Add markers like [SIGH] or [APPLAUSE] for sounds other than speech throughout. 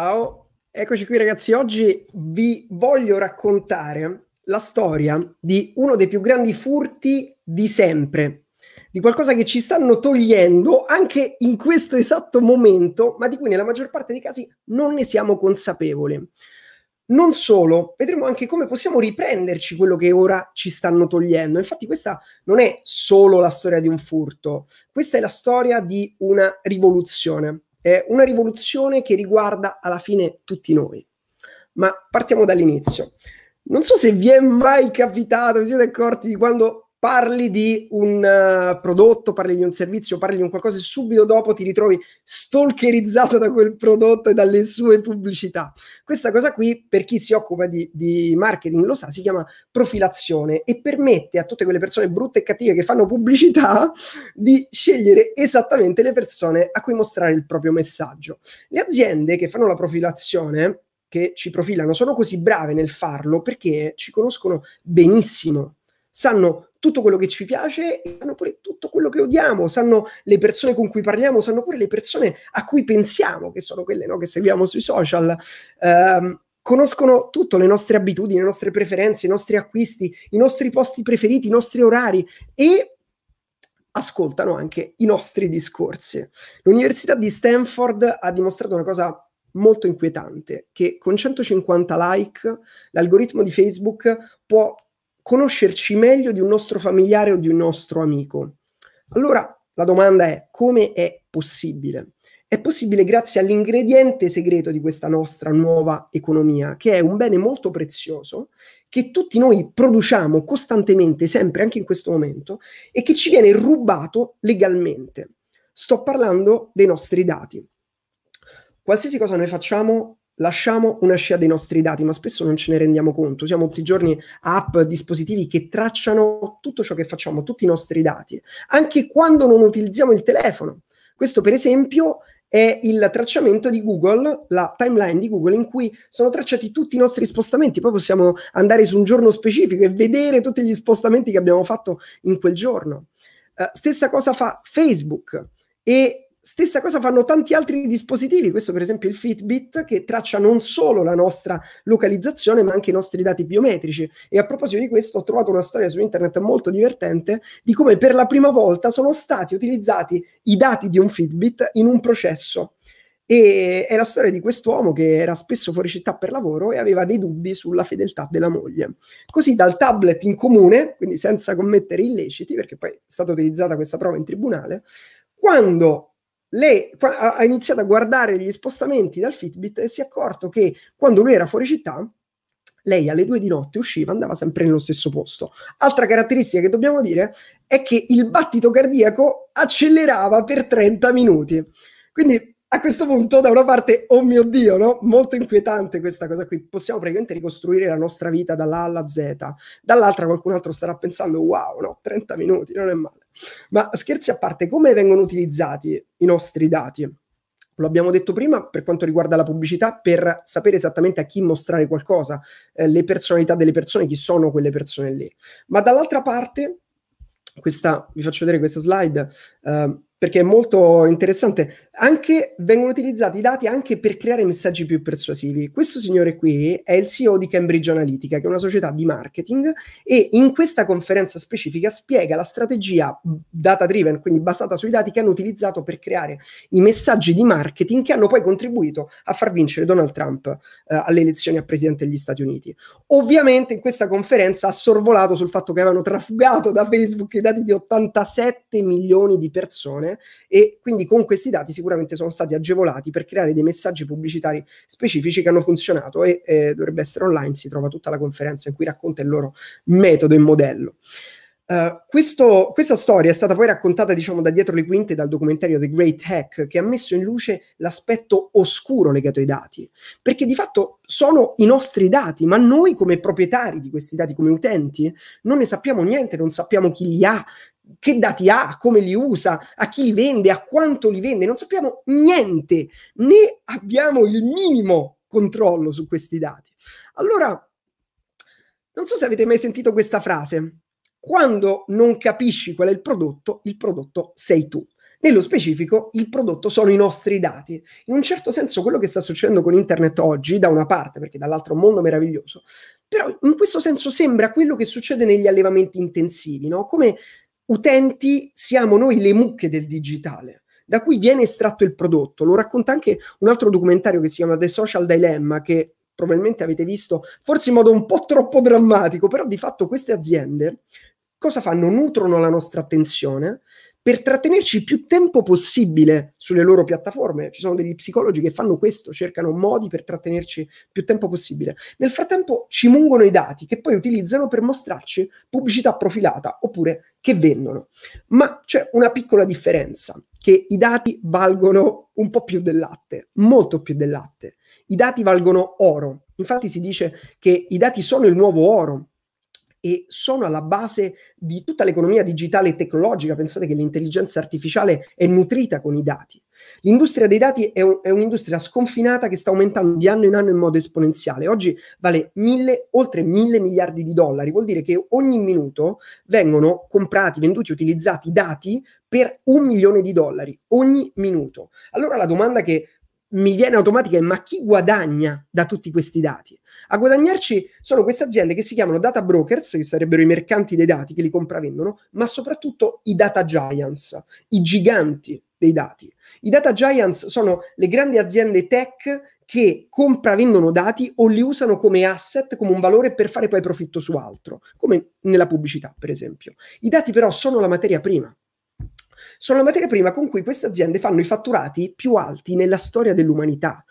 Ciao, eccoci qui ragazzi. Oggi vi voglio raccontare la storia di uno dei più grandi furti di sempre, di qualcosa che ci stanno togliendo anche in questo esatto momento, ma di cui nella maggior parte dei casi non ne siamo consapevoli. Non solo, vedremo anche come possiamo riprenderci quello che ora ci stanno togliendo. Infatti questa non è solo la storia di un furto, questa è la storia di una rivoluzione è una rivoluzione che riguarda alla fine tutti noi. Ma partiamo dall'inizio. Non so se vi è mai capitato, vi siete accorti di quando parli di un uh, prodotto, parli di un servizio, parli di un qualcosa e subito dopo ti ritrovi stalkerizzato da quel prodotto e dalle sue pubblicità. Questa cosa qui, per chi si occupa di, di marketing lo sa, si chiama profilazione e permette a tutte quelle persone brutte e cattive che fanno pubblicità di scegliere esattamente le persone a cui mostrare il proprio messaggio. Le aziende che fanno la profilazione che ci profilano sono così brave nel farlo perché ci conoscono benissimo sanno tutto quello che ci piace e sanno pure tutto quello che odiamo, sanno le persone con cui parliamo, sanno pure le persone a cui pensiamo, che sono quelle no, che seguiamo sui social. Um, conoscono tutto, le nostre abitudini, le nostre preferenze, i nostri acquisti, i nostri posti preferiti, i nostri orari e ascoltano anche i nostri discorsi. L'Università di Stanford ha dimostrato una cosa molto inquietante, che con 150 like l'algoritmo di Facebook può conoscerci meglio di un nostro familiare o di un nostro amico. Allora la domanda è come è possibile? È possibile grazie all'ingrediente segreto di questa nostra nuova economia, che è un bene molto prezioso, che tutti noi produciamo costantemente, sempre, anche in questo momento, e che ci viene rubato legalmente. Sto parlando dei nostri dati. Qualsiasi cosa noi facciamo lasciamo una scia dei nostri dati, ma spesso non ce ne rendiamo conto. Usiamo tutti i giorni app, dispositivi che tracciano tutto ciò che facciamo, tutti i nostri dati, anche quando non utilizziamo il telefono. Questo, per esempio, è il tracciamento di Google, la timeline di Google in cui sono tracciati tutti i nostri spostamenti. Poi possiamo andare su un giorno specifico e vedere tutti gli spostamenti che abbiamo fatto in quel giorno. Uh, stessa cosa fa Facebook e Stessa cosa fanno tanti altri dispositivi, questo per esempio il Fitbit, che traccia non solo la nostra localizzazione, ma anche i nostri dati biometrici. E a proposito di questo, ho trovato una storia su internet molto divertente di come per la prima volta sono stati utilizzati i dati di un Fitbit in un processo. E è la storia di quest'uomo che era spesso fuori città per lavoro e aveva dei dubbi sulla fedeltà della moglie. Così dal tablet in comune, quindi senza commettere illeciti, perché poi è stata utilizzata questa prova in tribunale, quando lei ha iniziato a guardare gli spostamenti dal Fitbit e si è accorto che quando lui era fuori città, lei alle due di notte usciva, andava sempre nello stesso posto. Altra caratteristica che dobbiamo dire è che il battito cardiaco accelerava per 30 minuti. Quindi a questo punto, da una parte, oh mio Dio, no? Molto inquietante questa cosa qui. Possiamo praticamente ricostruire la nostra vita dalla A alla Z. Dall'altra qualcun altro starà pensando, wow, no, 30 minuti, non è male. Ma scherzi a parte, come vengono utilizzati i nostri dati? Lo abbiamo detto prima per quanto riguarda la pubblicità, per sapere esattamente a chi mostrare qualcosa, eh, le personalità delle persone, chi sono quelle persone lì. Ma dall'altra parte, questa, vi faccio vedere questa slide, eh, perché è molto interessante. Anche, vengono utilizzati i dati anche per creare messaggi più persuasivi. Questo signore qui è il CEO di Cambridge Analytica, che è una società di marketing, e in questa conferenza specifica spiega la strategia data driven, quindi basata sui dati che hanno utilizzato per creare i messaggi di marketing che hanno poi contribuito a far vincere Donald Trump eh, alle elezioni a presidente degli Stati Uniti. Ovviamente in questa conferenza ha sorvolato sul fatto che avevano trafugato da Facebook i dati di 87 milioni di persone persone e quindi con questi dati sicuramente sono stati agevolati per creare dei messaggi pubblicitari specifici che hanno funzionato e eh, dovrebbe essere online, si trova tutta la conferenza in cui racconta il loro metodo e modello. Uh, questo, questa storia è stata poi raccontata, diciamo, da dietro le quinte dal documentario The Great Hack, che ha messo in luce l'aspetto oscuro legato ai dati, perché di fatto sono i nostri dati, ma noi come proprietari di questi dati, come utenti, non ne sappiamo niente, non sappiamo chi li ha, che dati ha, come li usa, a chi li vende, a quanto li vende, non sappiamo niente, né abbiamo il minimo controllo su questi dati. Allora, non so se avete mai sentito questa frase, quando non capisci qual è il prodotto, il prodotto sei tu. Nello specifico, il prodotto sono i nostri dati. In un certo senso, quello che sta succedendo con Internet oggi, da una parte, perché dall'altra è un mondo meraviglioso, però in questo senso sembra quello che succede negli allevamenti intensivi, no? Come utenti siamo noi le mucche del digitale da cui viene estratto il prodotto. Lo racconta anche un altro documentario che si chiama The Social Dilemma, che probabilmente avete visto forse in modo un po' troppo drammatico, però di fatto queste aziende cosa fanno? Nutrono la nostra attenzione per trattenerci il più tempo possibile sulle loro piattaforme. Ci sono degli psicologi che fanno questo, cercano modi per trattenerci il più tempo possibile. Nel frattempo ci mungono i dati che poi utilizzano per mostrarci pubblicità profilata oppure che vendono. Ma c'è una piccola differenza, che i dati valgono un po' più del latte, molto più del latte. I dati valgono oro. Infatti si dice che i dati sono il nuovo oro e sono alla base di tutta l'economia digitale e tecnologica. Pensate che l'intelligenza artificiale è nutrita con i dati. L'industria dei dati è, un, è, un'industria sconfinata che sta aumentando di anno in anno in modo esponenziale. Oggi vale mille, oltre mille miliardi di dollari. Vuol dire che ogni minuto vengono comprati, venduti, utilizzati dati per un milione di dollari ogni minuto. Allora la domanda che mi viene automatica, ma chi guadagna da tutti questi dati? A guadagnarci sono queste aziende che si chiamano data brokers, che sarebbero i mercanti dei dati che li compravendono, ma soprattutto i data giants, i giganti dei dati. I data giants sono le grandi aziende tech che compravendono dati o li usano come asset, come un valore per fare poi profitto su altro, come nella pubblicità, per esempio. I dati però sono la materia prima sono la materia prima con cui queste aziende fanno i fatturati più alti nella storia dell'umanità.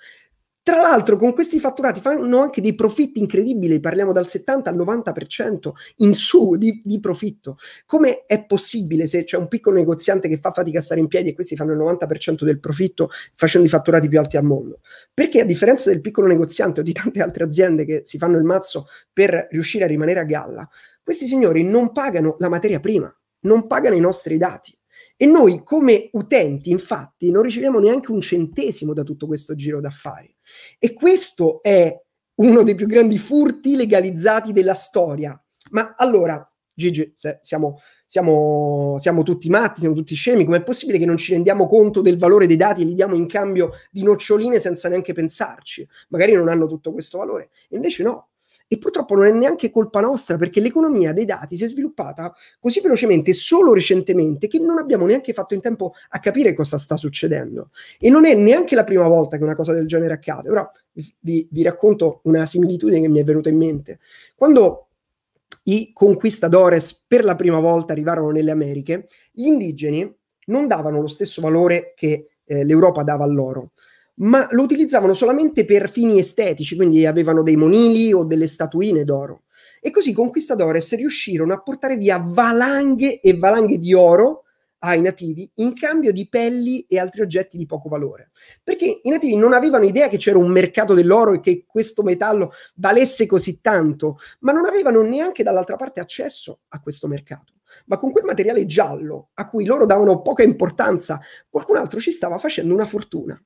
Tra l'altro, con questi fatturati fanno anche dei profitti incredibili, parliamo dal 70 al 90% in su di, di, profitto. Come è possibile se c'è un piccolo negoziante che fa fatica a stare in piedi e questi fanno il 90% del profitto facendo i fatturati più alti al mondo? Perché a differenza del piccolo negoziante o di tante altre aziende che si fanno il mazzo per riuscire a rimanere a galla, questi signori non pagano la materia prima, non pagano i nostri dati. E noi come utenti, infatti, non riceviamo neanche un centesimo da tutto questo giro d'affari. E questo è uno dei più grandi furti legalizzati della storia. Ma allora, Gigi, siamo, siamo, siamo, tutti matti, siamo tutti scemi, com'è possibile che non ci rendiamo conto del valore dei dati e li diamo in cambio di noccioline senza neanche pensarci? Magari non hanno tutto questo valore. Invece no, e purtroppo non è neanche colpa nostra perché l'economia dei dati si è sviluppata così velocemente solo recentemente che non abbiamo neanche fatto in tempo a capire cosa sta succedendo e non è neanche la prima volta che una cosa del genere accade. Ora vi, vi racconto una similitudine che mi è venuta in mente. Quando i conquistadores per la prima volta arrivarono nelle Americhe, gli indigeni non davano lo stesso valore che eh, l'Europa dava all'oro ma lo utilizzavano solamente per fini estetici, quindi avevano dei monili o delle statuine d'oro. E così i conquistadores riuscirono a portare via valanghe e valanghe di oro ai nativi in cambio di pelli e altri oggetti di poco valore. Perché i nativi non avevano idea che c'era un mercato dell'oro e che questo metallo valesse così tanto, ma non avevano neanche dall'altra parte accesso a questo mercato. Ma con quel materiale giallo, a cui loro davano poca importanza, qualcun altro ci stava facendo una fortuna.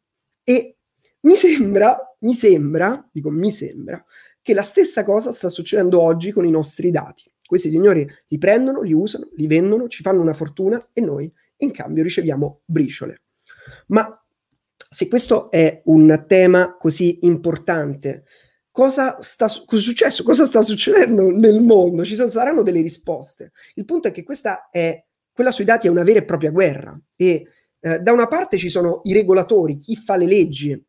E mi sembra, mi sembra, dico mi sembra, che la stessa cosa sta succedendo oggi con i nostri dati. Questi signori li prendono, li usano, li vendono, ci fanno una fortuna e noi in cambio riceviamo briciole. Ma se questo è un tema così importante, cosa sta cosa successo? Cosa sta succedendo nel mondo? Ci saranno delle risposte. Il punto è che questa è quella sui dati è una vera e propria guerra e eh, da una parte ci sono i regolatori, chi fa le leggi,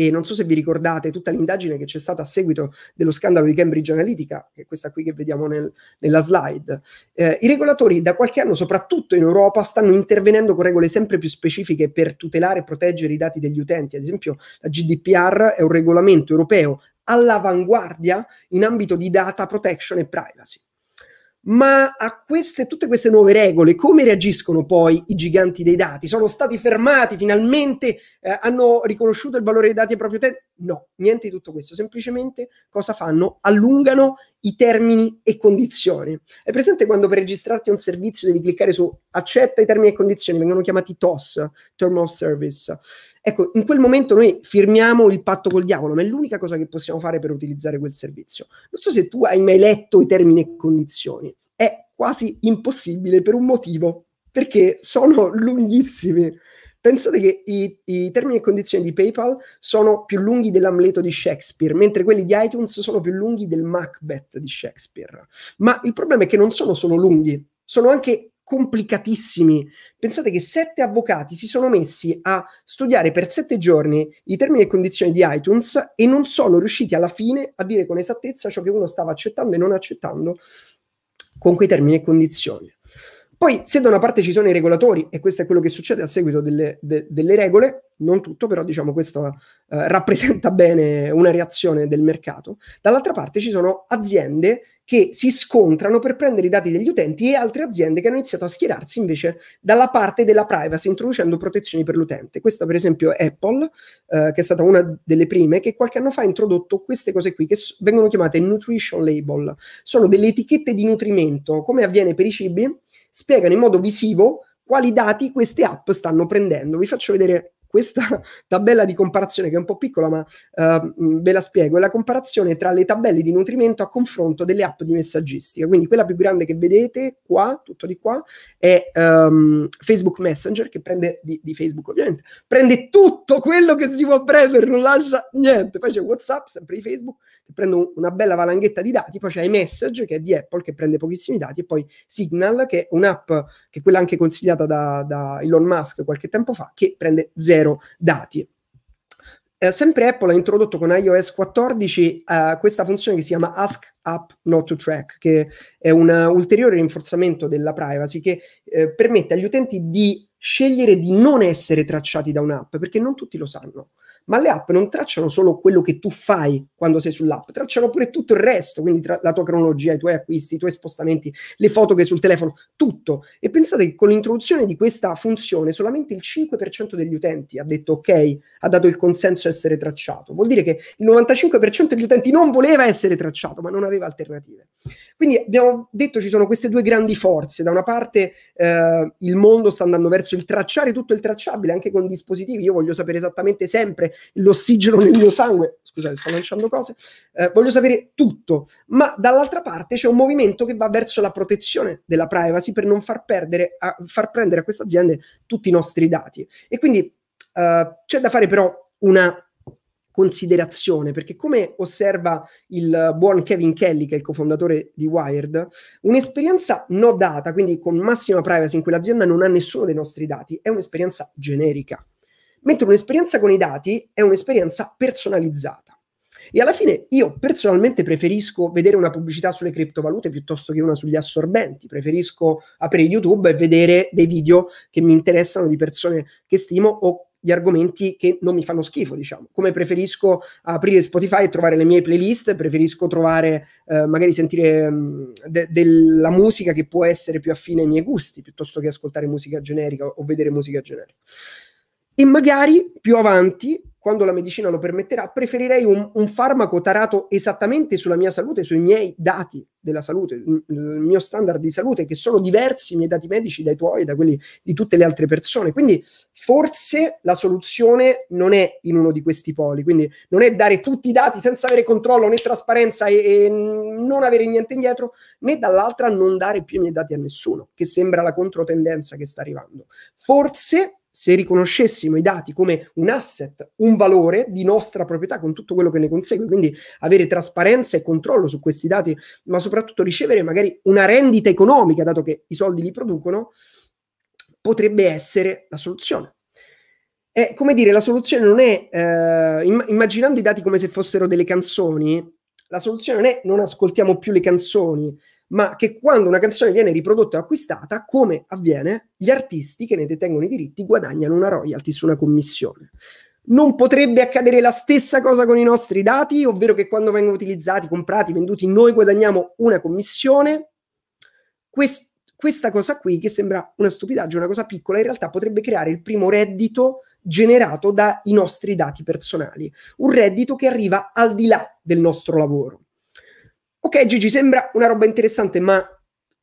e non so se vi ricordate tutta l'indagine che c'è stata a seguito dello scandalo di Cambridge Analytica, che è questa qui che vediamo nel, nella slide. Eh, I regolatori da qualche anno, soprattutto in Europa, stanno intervenendo con regole sempre più specifiche per tutelare e proteggere i dati degli utenti. Ad esempio, la GDPR è un regolamento europeo all'avanguardia in ambito di data protection e privacy. Ma a queste, tutte queste nuove regole, come reagiscono poi i giganti dei dati? Sono stati fermati finalmente, eh, hanno riconosciuto il valore dei dati ai propri utenti? No, niente di tutto questo, semplicemente cosa fanno? Allungano i termini e condizioni. È presente quando per registrarti a un servizio devi cliccare su accetta i termini e condizioni, vengono chiamati TOS, Term of Service. Ecco, in quel momento noi firmiamo il patto col diavolo, ma è l'unica cosa che possiamo fare per utilizzare quel servizio. Non so se tu hai mai letto i termini e condizioni, è quasi impossibile per un motivo, perché sono [LAUGHS] lunghissimi. Pensate che i, i termini e condizioni di PayPal sono più lunghi dell'Amleto di Shakespeare, mentre quelli di iTunes sono più lunghi del Macbeth di Shakespeare. Ma il problema è che non sono solo lunghi, sono anche complicatissimi. Pensate che sette avvocati si sono messi a studiare per sette giorni i termini e condizioni di iTunes e non sono riusciti alla fine a dire con esattezza ciò che uno stava accettando e non accettando con quei termini e condizioni. Poi, se da una parte ci sono i regolatori, e questo è quello che succede a seguito delle, de, delle regole, non tutto, però diciamo questo eh, rappresenta bene una reazione del mercato, dall'altra parte ci sono aziende che si scontrano per prendere i dati degli utenti e altre aziende che hanno iniziato a schierarsi invece dalla parte della privacy, introducendo protezioni per l'utente. Questa, per esempio, è Apple, eh, che è stata una delle prime, che qualche anno fa ha introdotto queste cose qui, che s- vengono chiamate nutrition label. Sono delle etichette di nutrimento, come avviene per i cibi spiegano in modo visivo quali dati queste app stanno prendendo. Vi faccio vedere questa [LAUGHS] tabella di comparazione che è un po' piccola ma uh, ve la spiego, è la comparazione tra le tabelle di nutrimento a confronto delle app di messaggistica, quindi quella più grande che vedete qua, tutto di qua, è um, Facebook Messenger che prende di, di, Facebook ovviamente, prende tutto quello che si può prendere, non lascia niente, poi c'è Whatsapp, sempre di Facebook, che prende una bella valanghetta di dati, poi c'è iMessage che è di Apple che prende pochissimi dati e poi Signal che è un'app che è quella anche consigliata da, da Elon Musk qualche tempo fa che prende zero zero dati. Eh, sempre Apple ha introdotto con iOS 14 eh, questa funzione che si chiama Ask App Not to Track, che è un ulteriore rinforzamento della privacy che eh, permette agli utenti di scegliere di non essere tracciati da un'app, perché non tutti lo sanno ma le app non tracciano solo quello che tu fai quando sei sull'app, tracciano pure tutto il resto, quindi tra- la tua cronologia, i tuoi acquisti, i tuoi spostamenti, le foto che hai sul telefono, tutto. E pensate che con l'introduzione di questa funzione solamente il 5% degli utenti ha detto ok, ha dato il consenso a essere tracciato. Vuol dire che il 95% degli utenti non voleva essere tracciato, ma non aveva alternative. Quindi abbiamo detto ci sono queste due grandi forze. Da una parte eh, il mondo sta andando verso il tracciare tutto il tracciabile, anche con dispositivi. Io voglio sapere esattamente sempre l'ossigeno nel mio sangue. Scusate, sto lanciando cose. Eh, voglio sapere tutto. Ma dall'altra parte c'è un movimento che va verso la protezione della privacy per non far, perdere a, far prendere a queste aziende tutti i nostri dati. E quindi eh, c'è da fare però una considerazione, perché come osserva il buon Kevin Kelly, che è il cofondatore di Wired, un'esperienza no data, quindi con massima privacy in cui l'azienda non ha nessuno dei nostri dati, è un'esperienza generica. Mentre un'esperienza con i dati è un'esperienza personalizzata. E alla fine io personalmente preferisco vedere una pubblicità sulle criptovalute piuttosto che una sugli assorbenti, preferisco aprire YouTube e vedere dei video che mi interessano di persone che stimo o di argomenti che non mi fanno schifo, diciamo, come preferisco aprire Spotify e trovare le mie playlist, preferisco trovare, eh, magari sentire mm, de- della musica che può essere più affine ai miei gusti, piuttosto che ascoltare musica generica o vedere musica generica e magari più avanti, quando la medicina lo permetterà, preferirei un, un farmaco tarato esattamente sulla mia salute, sui miei dati della salute, il mio standard di salute, che sono diversi i miei dati medici dai tuoi, da quelli di tutte le altre persone. Quindi forse la soluzione non è in uno di questi poli, quindi non è dare tutti i dati senza avere controllo né trasparenza e, e non avere niente indietro, né dall'altra non dare più i miei dati a nessuno, che sembra la controtendenza che sta arrivando. Forse se riconoscessimo i dati come un asset, un valore di nostra proprietà con tutto quello che ne consegue, quindi avere trasparenza e controllo su questi dati, ma soprattutto ricevere magari una rendita economica, dato che i soldi li producono, potrebbe essere la soluzione. E come dire, la soluzione non è, eh, imm- immaginando i dati come se fossero delle canzoni, la soluzione non è non ascoltiamo più le canzoni, ma che quando una canzone viene riprodotta e acquistata, come avviene, gli artisti che ne detengono i diritti guadagnano una royalty su una commissione. Non potrebbe accadere la stessa cosa con i nostri dati, ovvero che quando vengono utilizzati, comprati, venduti, noi guadagniamo una commissione. Quest- questa cosa qui, che sembra una stupidaggia, una cosa piccola, in realtà potrebbe creare il primo reddito generato dai nostri dati personali, un reddito che arriva al di là del nostro lavoro. Ok, Gigi, sembra una roba interessante, ma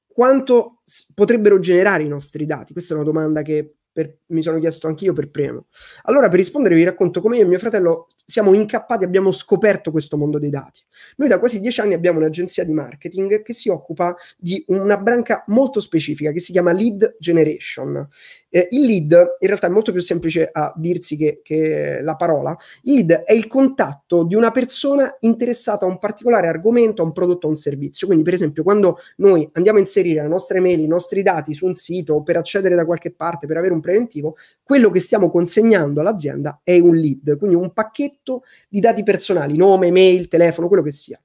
quanto potrebbero generare i nostri dati? Questa è una domanda che per, mi sono chiesto anch'io per primo. Allora, per rispondere, vi racconto come io e mio fratello siamo incappati, abbiamo scoperto questo mondo dei dati. Noi da quasi dieci anni abbiamo un'agenzia di marketing che si occupa di una branca molto specifica che si chiama lead generation. Eh, il lead, in realtà, è molto più semplice a dirsi che, che la parola. Il lead è il contatto di una persona interessata a un particolare argomento, a un prodotto, o a un servizio. Quindi, per esempio, quando noi andiamo a inserire la nostra mail, i nostri dati su un sito per accedere da qualche parte, per avere un preventivo, quello che stiamo consegnando all'azienda è un lead, quindi un pacchetto di dati personali, nome, mail, telefono, quello che sia.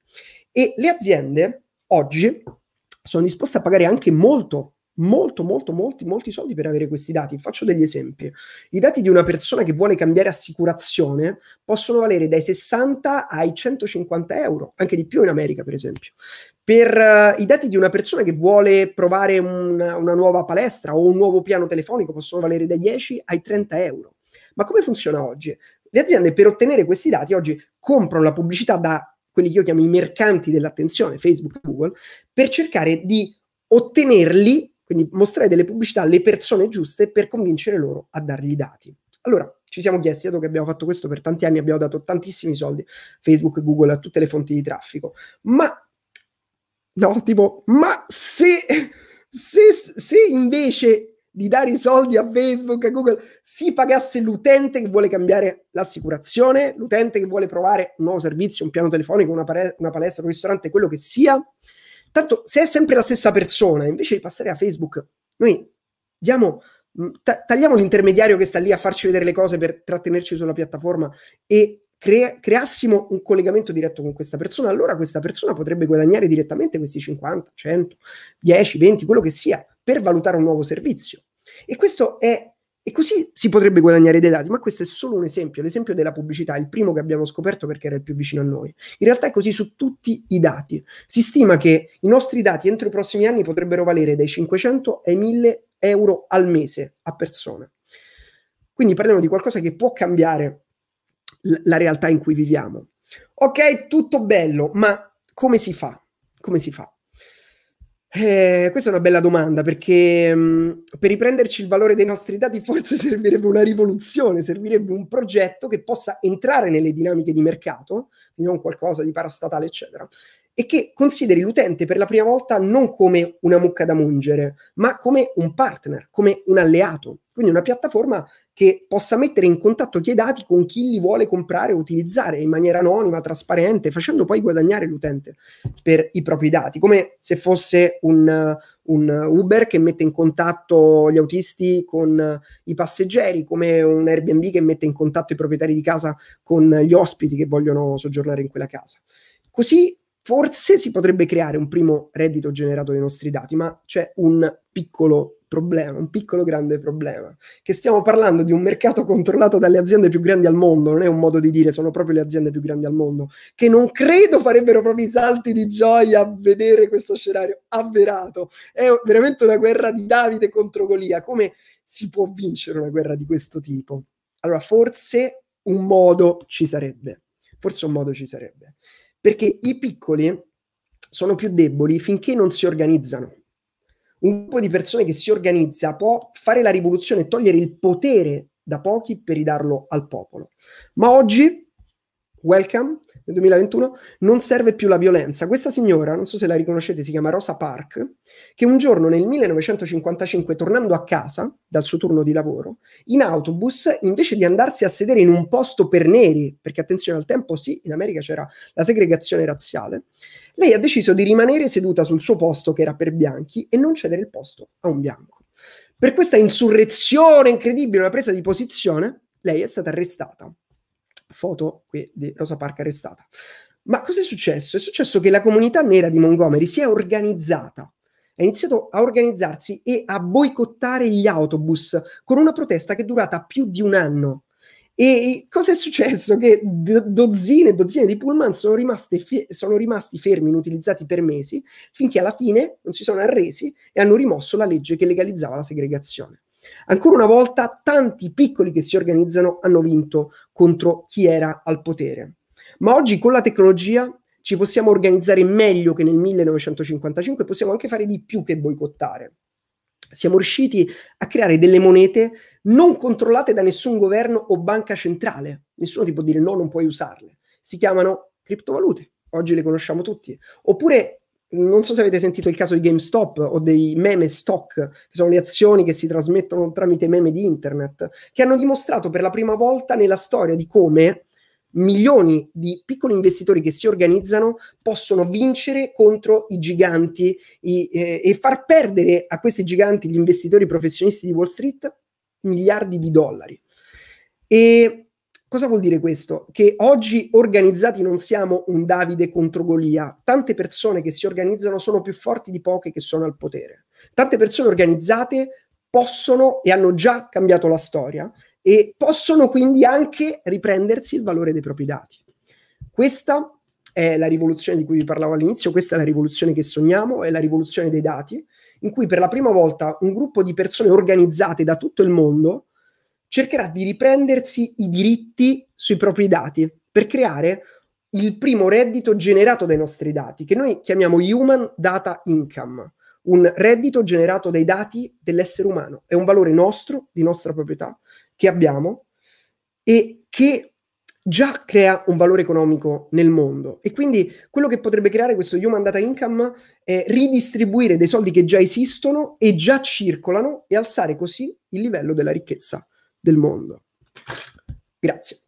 E le aziende oggi sono disposte a pagare anche molto molto, molto, molti, molti soldi per avere questi dati. Faccio degli esempi. I dati di una persona che vuole cambiare assicurazione possono valere dai 60 ai 150 euro, anche di più in America, per esempio. Per uh, i dati di una persona che vuole provare un, una nuova palestra o un nuovo piano telefonico possono valere dai 10 ai 30 euro. Ma come funziona oggi? Le aziende per ottenere questi dati oggi comprano la pubblicità da quelli che io chiamo i mercanti dell'attenzione, Facebook, Google, per cercare di ottenerli quindi mostrare delle pubblicità alle persone giuste per convincere loro a dargli i dati. Allora, ci siamo chiesti, dato che abbiamo fatto questo per tanti anni, abbiamo dato tantissimi soldi a Facebook e Google, a tutte le fonti di traffico, ma no, tipo, ma se, se, se invece di dare i soldi a Facebook e Google si pagasse l'utente che vuole cambiare l'assicurazione, l'utente che vuole provare un nuovo servizio, un piano telefonico, una, pare- una palestra, un ristorante, quello che sia, Tanto se è sempre la stessa persona, invece di passare a Facebook, noi diamo, mm, ta- tagliamo l'intermediario che sta lì a farci vedere le cose per trattenerci sulla piattaforma e cre- creassimo un collegamento diretto con questa persona, allora questa persona potrebbe guadagnare direttamente questi 50, 100, 10, 20, quello che sia, per valutare un nuovo servizio. E questo è e così si potrebbe guadagnare dei dati, ma questo è solo un esempio, l'esempio della pubblicità, il primo che abbiamo scoperto perché era il più vicino a noi. In realtà è così su tutti i dati. Si stima che i nostri dati entro i prossimi anni potrebbero valere dai 500 ai 1000 euro al mese a persona. Quindi parliamo di qualcosa che può cambiare l- la realtà in cui viviamo. Ok, tutto bello, ma come si fa? Come si fa? Eh, questa è una bella domanda perché mh, mm, per riprenderci il valore dei nostri dati forse [LAUGHS] servirebbe una rivoluzione, servirebbe un progetto che possa entrare nelle dinamiche di mercato, non qualcosa di parastatale, eccetera, e che consideri l'utente per la prima volta non come una mucca da mungere, ma come un partner, come un alleato. Quindi una piattaforma che possa mettere in contatto chi i dati con chi li vuole comprare o utilizzare in maniera anonima, trasparente, facendo poi guadagnare l'utente per i propri dati, come se fosse un, un Uber che mette in contatto gli autisti con i passeggeri, come un Airbnb che mette in contatto i proprietari di casa con gli ospiti che vogliono soggiornare in quella casa. Così forse si potrebbe creare un primo reddito generato dai nostri dati, ma c'è un piccolo problema, un piccolo grande problema, che stiamo parlando di un mercato controllato dalle aziende più grandi al mondo, non è un modo di dire, sono proprio le aziende più grandi al mondo, che non credo farebbero proprio i salti di gioia a vedere questo scenario avverato. È veramente una guerra di Davide contro Golia, come si può vincere una guerra di questo tipo? Allora, forse un modo ci sarebbe, forse un modo ci sarebbe perché i piccoli sono più deboli finché non si organizzano. Un gruppo di persone che si organizza può fare la rivoluzione e togliere il potere da pochi per ridarlo al popolo. Ma oggi, welcome, nel 2021, non serve più la violenza. Questa signora, non so se la riconoscete, si chiama Rosa Park, che un giorno nel 1955, tornando a casa dal suo turno di lavoro, in autobus, invece di andarsi a sedere in un posto per neri, perché attenzione al tempo sì, in America c'era la segregazione razziale, lei ha deciso di rimanere seduta sul suo posto che era per bianchi e non cedere il posto a un bianco. Per questa insurrezione incredibile, una presa di posizione, lei è stata arrestata foto qui di Rosa Park arrestata. Ma cosa è successo? È successo che la comunità nera di Montgomery si è organizzata, ha iniziato a organizzarsi e a boicottare gli autobus con una protesta che è durata più di un anno. E cosa è successo? Che dozzine e dozzine di pullman sono, fe- sono, rimasti fermi, inutilizzati per mesi, finché alla fine non si sono arresi e hanno rimosso la legge che legalizzava la segregazione. Ancora una volta, tanti piccoli che si organizzano hanno vinto contro chi era al potere. Ma oggi con la tecnologia ci possiamo organizzare meglio che nel 1955 e possiamo anche fare di più che boicottare. Siamo riusciti a creare delle monete non controllate da nessun governo o banca centrale. Nessuno ti può dire no, non puoi usarle. Si chiamano criptovalute. Oggi le conosciamo tutti. Oppure non so se avete sentito il caso di GameStop o dei meme stock, che sono le azioni che si trasmettono tramite meme di internet, che hanno dimostrato per la prima volta nella storia di come milioni di piccoli investitori che si organizzano possono vincere contro i giganti i, eh, e far perdere a questi giganti gli investitori professionisti di Wall Street miliardi di dollari. E Cosa vuol dire questo? Che oggi organizzati non siamo un Davide contro Golia. Tante persone che si organizzano sono più forti di poche che sono al potere. Tante persone organizzate possono e hanno già cambiato la storia e possono quindi anche riprendersi il valore dei propri dati. Questa è la rivoluzione di cui vi parlavo all'inizio, questa è la rivoluzione che sogniamo, è la rivoluzione dei dati, in cui per la prima volta un gruppo di persone organizzate da tutto il mondo cercherà di riprendersi i diritti sui propri dati per creare il primo reddito generato dai nostri dati, che noi chiamiamo Human Data Income, un reddito generato dai dati dell'essere umano. È un valore nostro, di nostra proprietà, che abbiamo e che già crea un valore economico nel mondo. E quindi quello che potrebbe creare questo Human Data Income è ridistribuire dei soldi che già esistono e già circolano e alzare così il livello della ricchezza del mondo. Grazie.